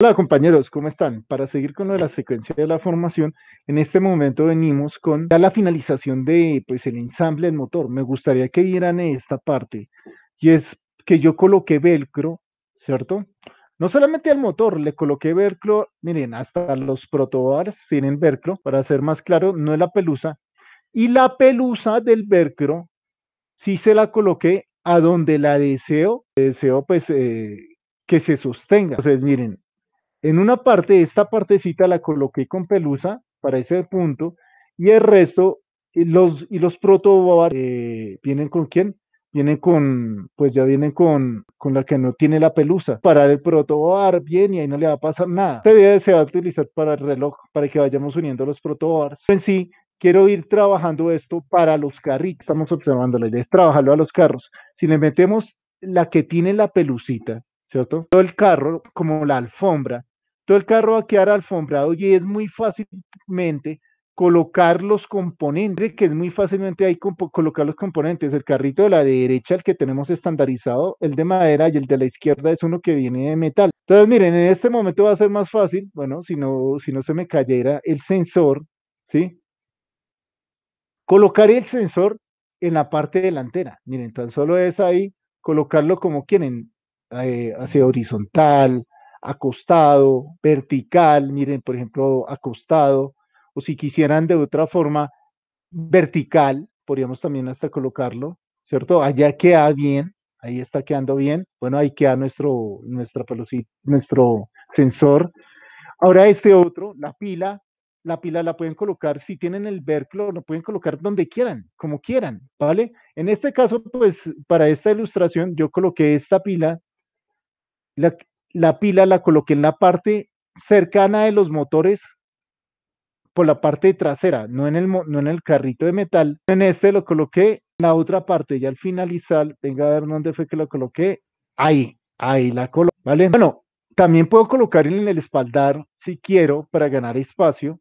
Hola compañeros, ¿cómo están? Para seguir con lo de la secuencia de la formación, en este momento venimos con ya la finalización de pues el ensamble del motor. Me gustaría que vieran esta parte y es que yo coloqué velcro, ¿cierto? No solamente al motor, le coloqué velcro, miren, hasta los protobars tienen velcro, para ser más claro, no es la pelusa. Y la pelusa del velcro, sí se la coloqué a donde la deseo, deseo pues eh, que se sostenga. Entonces, miren, en una parte, esta partecita la coloqué con pelusa para ese punto y el resto, y los, y los proto eh, vienen con quién? Vienen con, pues ya vienen con, con la que no tiene la pelusa. Para el protobobar bien y ahí no le va a pasar nada. Esta idea se va a utilizar para el reloj, para que vayamos uniendo los protobars. En sí, quiero ir trabajando esto para los carritos. Estamos observando la idea es trabajarlo a los carros. Si le metemos la que tiene la pelucita, ¿cierto? Todo el carro, como la alfombra, todo el carro va a quedar alfombrado y es muy fácilmente colocar los componentes, que es muy fácilmente ahí colocar los componentes. El carrito de la derecha, el que tenemos estandarizado, el de madera y el de la izquierda es uno que viene de metal. Entonces, miren, en este momento va a ser más fácil, bueno, si no, si no se me cayera el sensor, ¿sí? Colocar el sensor en la parte delantera. Miren, tan solo es ahí colocarlo como quieren, eh, hacia horizontal, acostado, vertical, miren, por ejemplo, acostado, o si quisieran de otra forma, vertical, podríamos también hasta colocarlo, ¿cierto? Allá queda bien, ahí está quedando bien, bueno, ahí queda nuestro, nuestra nuestro sensor. Ahora este otro, la pila, la pila la pueden colocar, si tienen el verclo, lo pueden colocar donde quieran, como quieran, ¿vale? En este caso, pues, para esta ilustración, yo coloqué esta pila, la, la pila la coloqué en la parte cercana de los motores por la parte trasera, no en el, no en el carrito de metal. En este lo coloqué en la otra parte, ya al finalizar, venga a ver dónde fue que lo coloqué. Ahí, ahí la coloqué, ¿vale? Bueno, también puedo colocar en el espaldar, si quiero, para ganar espacio,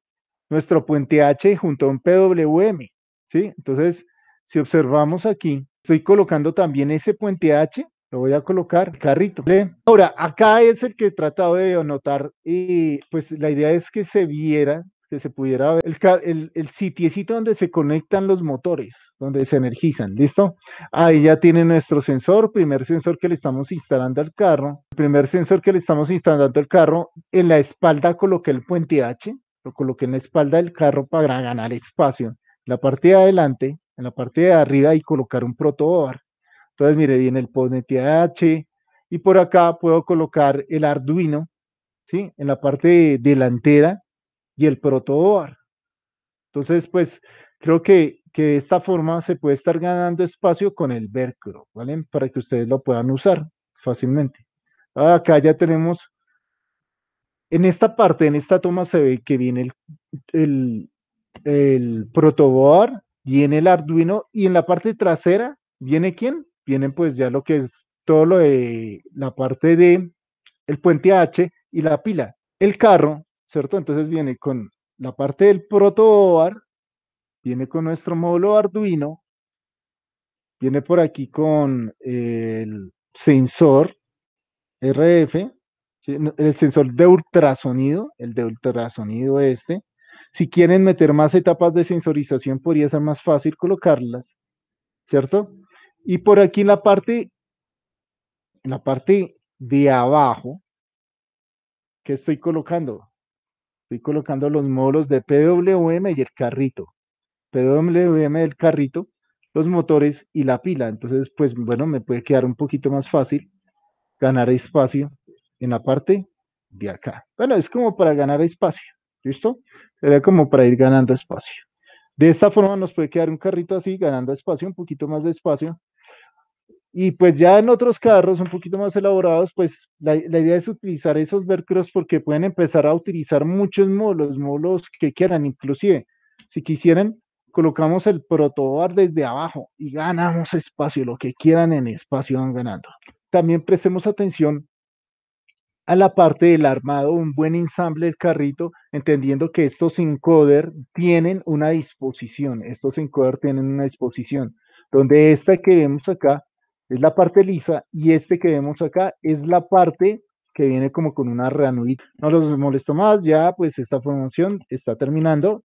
nuestro puente H junto a un PWM, ¿sí? Entonces, si observamos aquí, estoy colocando también ese puente H lo voy a colocar el carrito. Ahora, acá es el que he tratado de anotar y pues la idea es que se viera que se pudiera ver el, el, sitiecito donde se conectan los motores, donde se energizan, ¿listo? Ahí ya tiene nuestro sensor, primer sensor que le estamos instalando al carro, el primer sensor que le estamos instalando al carro, en la espalda coloqué el puente H, lo coloqué en la espalda del carro para ganar espacio, la parte de adelante, en la parte de arriba y colocar un protobar entonces, mire, viene el PONETH y por acá puedo colocar el Arduino, ¿sí? En la parte delantera y el protoboard. Entonces, pues, creo que, que de esta forma se puede estar ganando espacio con el Vercro, ¿vale? Para que ustedes lo puedan usar fácilmente. Acá ya tenemos, en esta parte, en esta toma se ve que viene el, el, el protoboard, viene el Arduino y en la parte trasera, ¿viene quién? vienen pues ya lo que es todo lo de la parte de el puente H y la pila. El carro, ¿cierto? Entonces viene con la parte del protoboard, viene con nuestro módulo Arduino, viene por aquí con el sensor RF, el sensor de ultrasonido, el de ultrasonido este. Si quieren meter más etapas de sensorización, podría ser más fácil colocarlas, ¿cierto? Y por aquí en la parte, en la parte de abajo, ¿qué estoy colocando? Estoy colocando los módulos de PWM y el carrito. PWM el carrito, los motores y la pila. Entonces, pues bueno, me puede quedar un poquito más fácil ganar espacio en la parte de acá. Bueno, es como para ganar espacio, ¿listo? sería como para ir ganando espacio. De esta forma nos puede quedar un carrito así, ganando espacio, un poquito más de espacio, y pues ya en otros carros un poquito más elaborados, pues la, idea es utilizar esos vercros porque pueden empezar a utilizar muchos módulos, módulos que quieran, inclusive si quisieran, colocamos el protobar desde abajo y ganamos espacio, lo que quieran en espacio van ganando. También prestemos atención a la parte del armado, un buen ensamble del carrito, entendiendo que estos encoder tienen una disposición, estos encoder tienen una disposición, donde esta que vemos acá es la parte lisa y este que vemos acá es la parte que viene como con una reanudita. No los molesto más, ya pues esta formación está terminando.